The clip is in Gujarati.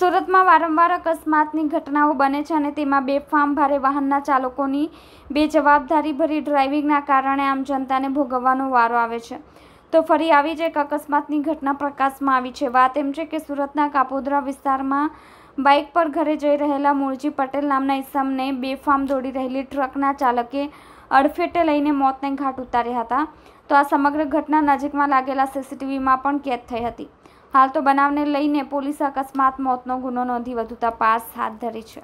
સુરતમાં વારંવાર અકસ્માતની ઘટનાઓ બને છે અને તેમાં બેફામ ભારે વાહનના ચાલકોની બેજવાબદારી ભરી ડ્રાઇવિંગના કારણે આમ જનતાને ભોગવવાનો વારો આવે છે તો ફરી આવી જ એક અકસ્માતની ઘટના પ્રકાશમાં આવી છે વાત એમ છે કે સુરતના કાપોદરા વિસ્તારમાં બાઇક પર ઘરે જઈ રહેલા મૂળજી પટેલ નામના ઇસમને બેફામ દોડી રહેલી ટ્રકના ચાલકે અડફેટે લઈને મોતને ઘાટ ઉતાર્યા હતા તો આ સમગ્ર ઘટના નજીકમાં લાગેલા સીસીટીવીમાં પણ કેદ થઈ હતી હાલ તો બનાવને લઈને પોલીસે અકસ્માત મોતનો ગુનો નોંધી વધુ તપાસ હાથ ધરી છે